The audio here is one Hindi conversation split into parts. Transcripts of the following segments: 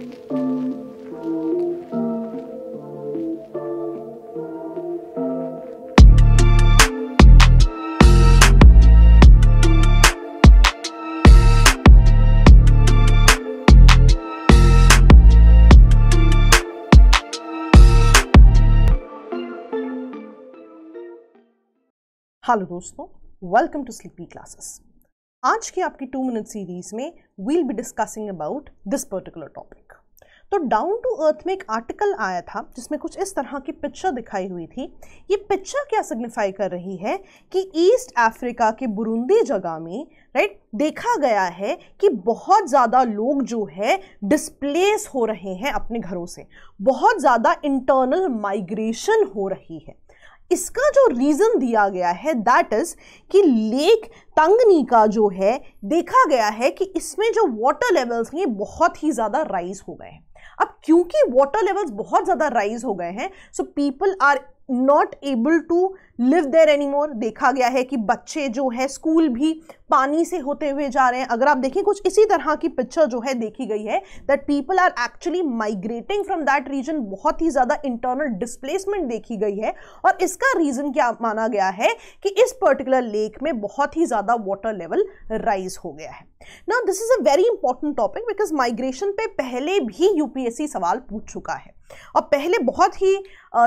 हेलो दोस्तों वेलकम टू स्लीपी क्लासेस आज की आपकी टू मिनट सीरीज में will be discussing about this particular topic तो डाउन टू अर्थ में एक आर्टिकल आया था जिसमें कुछ इस तरह की पिक्चर दिखाई हुई थी ये पिक्चर क्या सिग्निफाई कर रही है कि ईस्ट अफ्रीका के बुरुंदी जगह में राइट right, देखा गया है कि बहुत ज़्यादा लोग जो है डिस्प्लेस हो रहे हैं अपने घरों से बहुत ज़्यादा इंटरनल माइग्रेशन हो रही है इसका जो रीज़न दिया गया है दैट इज़ कि लेक तंगनी का जो है देखा गया है कि इसमें जो वाटर लेवल्स हैं बहुत ही ज़्यादा राइज हो गए हैं अब क्योंकि वाटर लेवल्स बहुत ज़्यादा राइज हो गए हैं so people are not able to live there anymore देखा गया है कि बच्चे जो है स्कूल भी पानी से होते हुए जा रहे हैं अगर आप देखें कुछ इसी तरह की पिक्चर जो है देखी गई है that people are actually migrating from that region बहुत ही ज़्यादा इंटरनल डिस्प्लेसमेंट देखी गई है और इसका रीज़न क्या माना गया है कि इस पर्टिकुलर लेक में बहुत ही ज़्यादा वाटर लेवल राइज हो गया है ना this is a very important topic because migration पे पहले भी यूपीएससी सवाल पूछ चुका है और पहले बहुत ही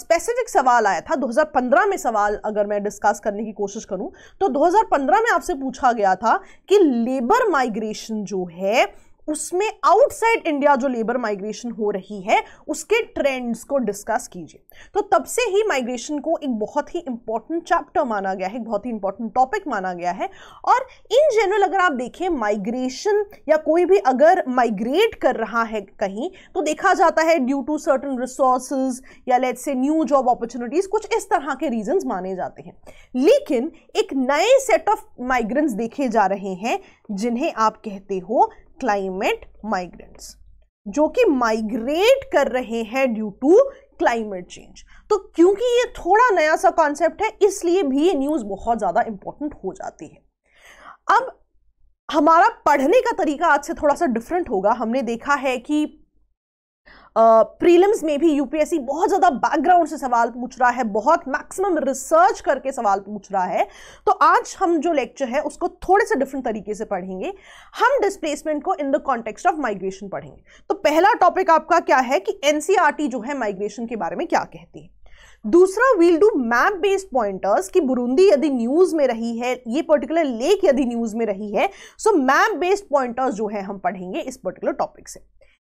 स्पेसिफिक सवाल आया था 2015 में सवाल अगर मैं डिस्कस करने की कोशिश करूं तो 2015 में आपसे पूछा गया था कि लेबर माइग्रेशन जो है उसमें आउटसाइड इंडिया जो लेबर माइग्रेशन हो रही है उसके ट्रेंड्स को डिस्कस कीजिए तो तब से ही माइग्रेशन को एक बहुत ही इंपॉर्टेंट चैप्टर माना गया है एक बहुत ही इंपॉर्टेंट टॉपिक माना गया है और इन जनरल अगर आप देखें माइग्रेशन या कोई भी अगर माइग्रेट कर रहा है कहीं तो देखा जाता है ड्यू टू सर्टन रिसोर्स या let's say new job opportunities कुछ इस तरह के रीजन माने जाते हैं लेकिन एक नए सेट ऑफ माइग्रेंट्स देखे जा रहे हैं जिन्हें आप कहते हो क्लाइमेट माइग्रेंट्स जो कि माइग्रेट कर रहे हैं ड्यू टू क्लाइमेट चेंज तो क्योंकि ये थोड़ा नया सा कॉन्सेप्ट है इसलिए भी ये न्यूज़ बहुत ज़्यादा इंपॉर्टेंट हो जाती है अब हमारा पढ़ने का तरीका आज से थोड़ा सा डिफरेंट होगा हमने देखा है कि प्रीलिम्स में भी यूपीएससी बहुत ज़्यादा बैकग्राउंड से सवाल पूछ रहा है बहुत मैक्सिमम रिसर्च करके सवाल पूछ रहा है तो आज हम जो लेक्चर है उसको थोड़े से डिफरेंट तरीके से पढ़ेंगे हम डिस्प्लेसमेंट को in the context of migration पढ़ेंगे तो पहला टॉपिक आपका क्या है कि एनसीआरटी e जो है माइग्रेशन के बारे में क्या कहती है दूसरा we'll do map based pointers कि बुरुंदी यदि न्यूज में रही है ये पर्टिकुलर लेक यदि न्यूज में रही है सो मैप बेस्ड पॉइंटर्स जो है हम पढ़ेंगे इस पर्टिकुलर टॉपिक से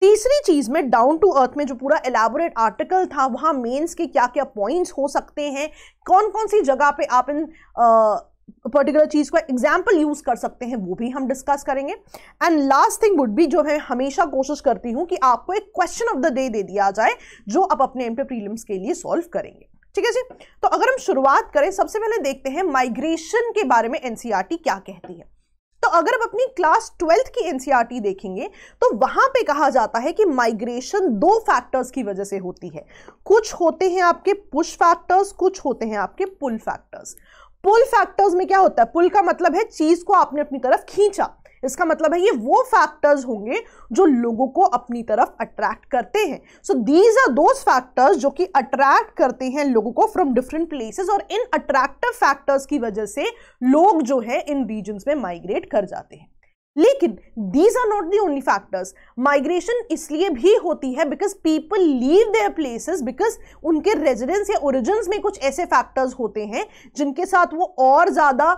तीसरी चीज़ में डाउन टू अर्थ में जो पूरा एलैबोरेट आर्टिकल था वहां मेंस के क्या क्या पॉइंट्स हो सकते हैं कौन कौन सी जगह पे आप इन पर्टिकुलर चीज़ को एग्जाम्पल यूज़ कर सकते हैं वो भी हम डिस्कस करेंगे एंड लास्ट थिंग वुड भी जो मैं हमेशा कोशिश करती हूँ कि आपको एक क्वेश्चन ऑफ द डे दे दिया जाए जो आप अपने एम प्रीलिम्स के लिए सॉल्व करेंगे ठीक है जी तो अगर हम शुरुआत करें सबसे पहले देखते हैं माइग्रेशन के बारे में एनसीआरटी e क्या कहती है तो अगर आप अपनी क्लास ट्वेल्थ की एनसीईआरटी e देखेंगे तो वहां पे कहा जाता है कि माइग्रेशन दो फैक्टर्स की वजह से होती है कुछ होते हैं आपके पुश फैक्टर्स कुछ होते हैं आपके पुल फैक्टर्स पुल फैक्टर्स में क्या होता है पुल का मतलब है चीज को आपने अपनी तरफ खींचा इसका मतलब है ये वो फैक्टर्स होंगे जो लोगों को अपनी तरफ अट्रैक्ट करते हैं सो दीज आर दो फैक्टर्स जो कि अट्रैक्ट करते हैं लोगों को फ्रॉम डिफरेंट प्लेसेस और इन अट्रैक्टिव फैक्टर्स की वजह से लोग जो है इन रीजन्स में माइग्रेट कर जाते हैं लेकिन these are not the only factors migration इसलिए भी होती है because people leave their places because उनके रेजिडेंस या ओरिजिन में कुछ ऐसे फैक्टर्स होते हैं जिनके साथ वो और ज़्यादा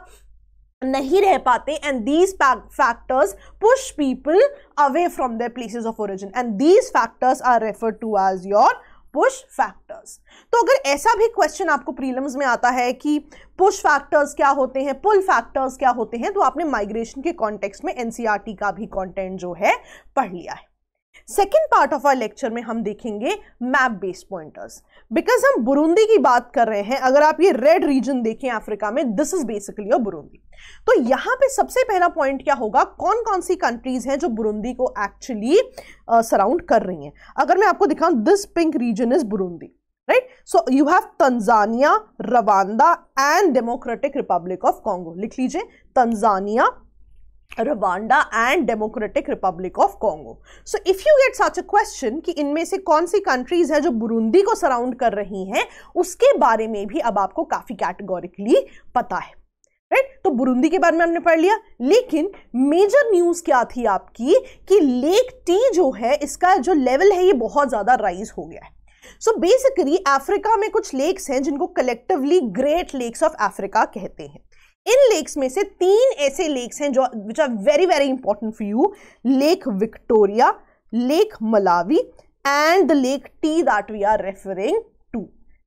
नहीं रह पाते and these factors push people away from the places of origin and these factors are refer to as your push factors तो अगर ऐसा भी क्वेश्चन आपको प्रीलिम्स में आता है कि पुश फैक्टर्स क्या होते हैं पुल फैक्टर्स क्या होते हैं तो आपने माइग्रेशन के कॉन्टेक्स्ट में एनसीईआरटी e का भी कंटेंट जो है पढ़ लिया है second part of our lecture में हम देखेंगे मैप बेस्ड पॉइंटर्स बिकॉज हम बुरुंदी की बात कर रहे हैं अगर आप ये रेड रीजन देखें अफ्रीका में this is basically your Burundi तो यहां पे सबसे पहला पॉइंट क्या होगा कौन कौन सी कंट्रीज हैं जो बुरुंदी को एक्चुअली सराउंड uh, कर रही हैं अगर मैं आपको दिखाऊं this pink region is Burundi right so you have Tanzania Rwanda and Democratic Republic of Congo लिख लीजिए Tanzania Rwanda and Democratic Republic of Congo so if you get such a question कि इनमें से कौन सी कंट्रीज है जो बुरुंदी को सराउंड कर रही हैं उसके बारे में भी अब आपको काफ़ी कैटेगोरिकली पता है राइट तो बुरुंदी के बारे में हमने पढ़ लिया लेकिन मेजर न्यूज क्या थी आपकी कि लेक टी जो है इसका जो लेवल है ये बहुत ज्यादा राइज हो गया है सो बेसिकली अफ्रीका में कुछ लेक्स हैं जिनको collectively great lakes of Africa कहते हैं इन लेक्स में से तीन ऐसे लेक्स हैं जो which are very very important for you lake Victoria lake Malawi and the lake T that we are referring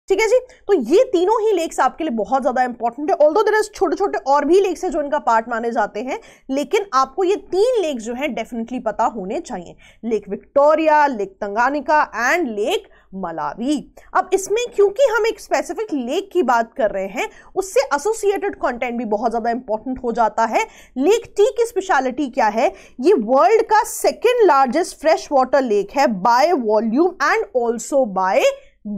ठीक है जी तो ये तीनों ही लेक्स आपके लिए बहुत ज़्यादा इंपॉर्टेंट है ऑल दो देर छोटे छोटे और भी लेक्स है जो इनका पार्ट माने जाते हैं लेकिन आपको ये तीन लेक जो है डेफिनेटली पता होने चाहिए lake Victoria lake Tanganyika and lake Malawi अब इसमें क्योंकि हम एक स्पेसिफिक लेक की बात कर रहे हैं उससे एसोसिएटेड कंटेंट भी बहुत ज़्यादा इंपॉर्टेंट हो जाता है लेक टी की स्पेशलिटी क्या है ये वर्ल्ड का second largest fresh water lake है by volume and also by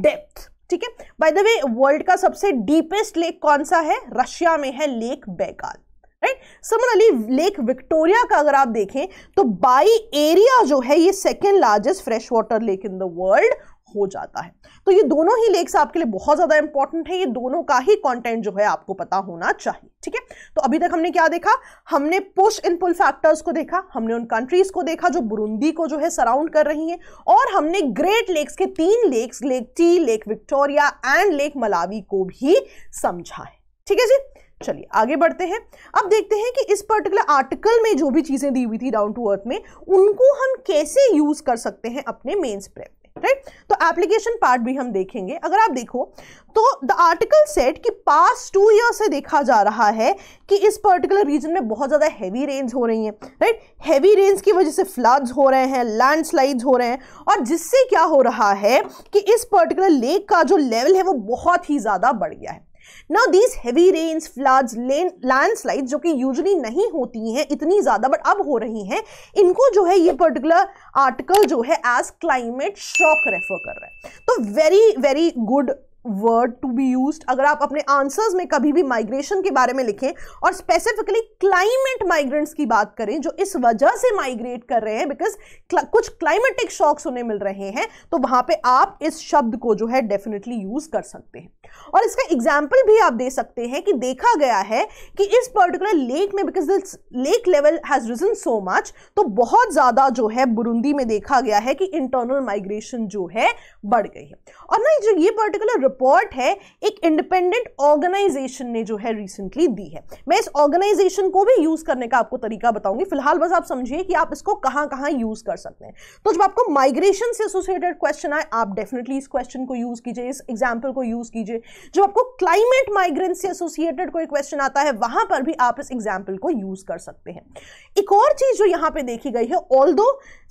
depth ठीक है बाय द वे वर्ल्ड का सबसे डीपेस्ट लेक कौन सा है रशिया में है लेक बैकाल राइट अली लेक विक्टोरिया का अगर आप देखें तो बाई एरिया जो है ये second largest fresh water lake in the world हो जाता है तो ये दोनों ही लेक्स आपके लिए बहुत ज़्यादा इंपॉर्टेंट है ये दोनों का ही कंटेंट जो है आपको पता होना चाहिए ठीक है तो अभी तक हमने क्या देखा हमने पुश इन पुल फैक्टर्स को देखा हमने उन कंट्रीज को देखा जो बुरुंदी को जो है सराउंड कर रही है और हमने ग्रेट लेक्स के तीन lakes lake T lake Victoria and lake Malawi को भी समझा है ठीक है जी चलिए आगे बढ़ते हैं अब देखते हैं कि इस पर्टिकुलर आर्टिकल में जो भी चीज़ें दी हुई थी डाउन टू अर्थ में उनको हम कैसे यूज़ कर सकते हैं अपने मेंस प्रेप राइट तो एप्लीकेशन पार्ट भी हम देखेंगे अगर आप देखो तो द आर्टिकल सेट कि पास टू ईयर से देखा जा रहा है कि इस पर्टिकुलर रीजन में बहुत ज़्यादा हैवी रेन्स हो रही हैं राइट हैवी रेंज की वजह से फ्लड्स हो रहे हैं लैंडस्लाइड्स हो रहे हैं और जिससे क्या हो रहा है कि इस पर्टिकुलर लेक का जो लेवल है वो बहुत ही ज़्यादा बढ़ गया है now these heavy rains floods landslides जो कि यूजली नहीं होती हैं इतनी ज़्यादा बट अब हो रही हैं इनको जो है ये पर्टिकुलर आर्टिकल जो है एज क्लाइमेट शॉक रेफर कर रहा है तो very very good word to be use अगर आप अपने आंसर्स में कभी भी माइग्रेशन के बारे में लिखें और स्पेसिफिकली क्लाइमेट माइग्रेंट्स की बात करें जो इस वजह से माइग्रेट कर रहे हैं बिकॉज कुछ क्लाइमेटिक शॉक्स उन्हें मिल रहे हैं तो वहां पे आप इस शब्द को जो है डेफिनेटली यूज कर सकते हैं और इसका एग्जाम्पल भी आप दे सकते हैं कि देखा गया है कि इस पर्टिकुलर लेक में because this lake level has risen so much तो बहुत ज़्यादा जो है बुरुंदी में देखा गया है कि इंटरनल माइग्रेशन जो है बढ़ गई है और ना जो ये पर्टिकुलर रिपोर्ट है एक इंडिपेंडेंट ऑर्गेनाइजेशन ने जो है रिसेंटली दी है मैं इस ऑर्गेनाइजेशन को भी यूज करने का आपको तरीका बताऊंगी फिलहाल बस आप समझिए कि आप इसको कहां कहां यूज कर सकते हैं तो जब आपको माइग्रेशन से एसोसिएटेड क्वेश्चन आए आप डेफिनेटली इस क्वेश्चन को यूज कीजिए इस एग्जाम्पल को यूज कीजिए जब आपको क्लाइमेट माइग्रेंट से एसोसिएटेड कोई क्वेश्चन आता है वहां पर भी आप इस एग्जाम्पल को यूज कर सकते हैं एक और चीज जो यहां पर देखी गई है ऑल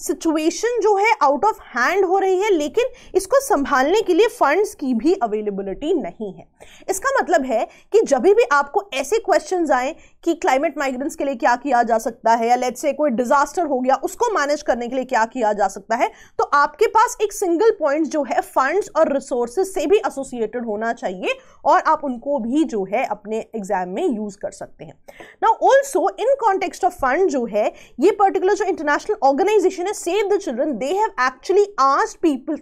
सिचुएशन जो है आउट ऑफ हैंड हो रही है लेकिन इसको संभालने के लिए फंड्स की भी अवेलेबल अवेलेबिलिटी नहीं है इसका मतलब है कि जब भी आपको ऐसे क्वेश्चन आए कि क्लाइमेट माइग्रेंट्स के लिए क्या किया जा सकता है या लेट से कोई डिजास्टर हो गया उसको मैनेज करने के लिए क्या किया जा सकता है तो आपके पास एक सिंगल पॉइंट जो है फंड्स और रिसोर्स से भी एसोसिएटेड होना चाहिए और आप उनको भी जो है अपने एग्जाम में यूज कर सकते हैं ना also in context of fund जो है ये पर्टिकुलर जो इंटरनेशनल ऑर्गेनाइजेशन है save the children they have actually asked people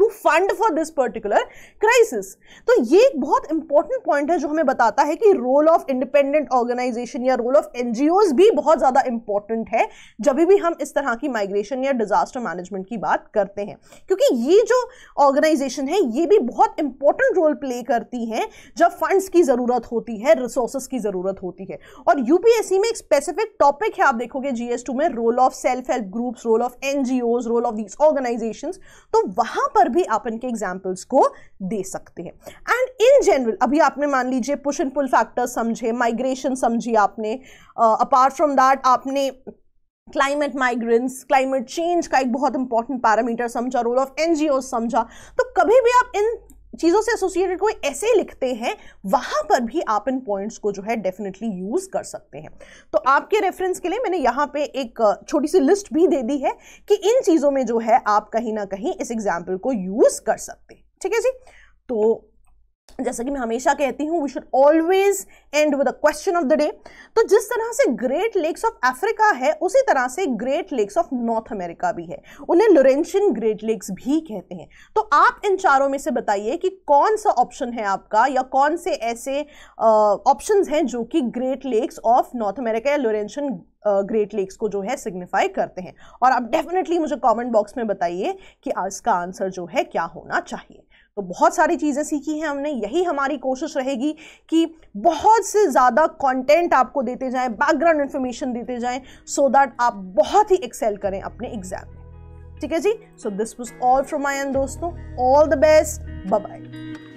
to fund for this particular crisis तो ये एक बहुत इंपॉर्टेंट पॉइंट है जो हमें बताता है कि रोल ऑफ इंडिपेंडेंट ऑर्गेनाइजेशन या रोल ऑफ एनजीओज भी बहुत ज़्यादा इंपॉर्टेंट है जब भी हम इस तरह की माइग्रेशन या डिजास्टर मैनेजमेंट की बात करते हैं क्योंकि ये जो ऑर्गेनाइजेशन है ये भी बहुत इंपॉर्टेंट रोल प्ले करती है जब फंड्स की ज़रूरत होती है रिसोर्सेज की ज़रूरत होती है और यूपीएससी में एक स्पेसिफिक टॉपिक है आप देखोगे जीएस में role of self help groups role of NGO role of these organisation तो वहां पर भी आप इनके एग्जाम्पल्स को दे सकते हैं एंड इन जनरल अभी आपने मान लीजिए पुश एंड पुल फैक्टर्स समझे माइग्रेशन समझी आपने अपार्ट फ्रॉम दैट आपने क्लाइमेट माइग्रेंट्स क्लाइमेट चेंज का एक बहुत इंपॉर्टेंट पैरामीटर समझा रोल ऑफ एनजीओ समझा तो कभी भी आप इन चीज़ों से एसोसिएटेड कोई ऐसे लिखते हैं वहाँ पर भी आप इन पॉइंट्स को जो है डेफिनेटली यूज़ कर सकते हैं तो आपके रेफरेंस के लिए मैंने यहाँ पे एक छोटी सी लिस्ट भी दे दी है कि इन चीज़ों में जो है आप कहीं ना कहीं इस एग्जाम्पल को यूज़ कर सकते हैं ठीक है जी तो जैसा कि मैं हमेशा कहती हूँ we should always end with a question of the day तो जिस तरह से ग्रेट लेक्स ऑफ अफ्रीका है उसी तरह से great lakes of North America भी है उन्हें लोरेंशियन ग्रेट लेक्स भी कहते हैं तो आप इन चारों में से बताइए कि कौन सा ऑप्शन है आपका या कौन से ऐसे ऑप्शन uh, हैं जो कि great lakes of North America या लोरेंशियन ग्रेट लेक्स को जो है सिग्निफाई करते हैं और आप डेफिनेटली मुझे कॉमेंट बॉक्स में बताइए कि इसका आंसर जो है क्या होना चाहिए तो बहुत सारी चीज़ें सीखी हैं हमने यही हमारी कोशिश रहेगी कि बहुत से ज़्यादा कंटेंट आपको देते जाएं बैकग्राउंड इन्फॉर्मेशन देते जाएं सो so दैट आप बहुत ही एक्सेल करें अपने एग्जाम ठीक है जी so this was all from my end दोस्तों ऑल द बेस्ट बाय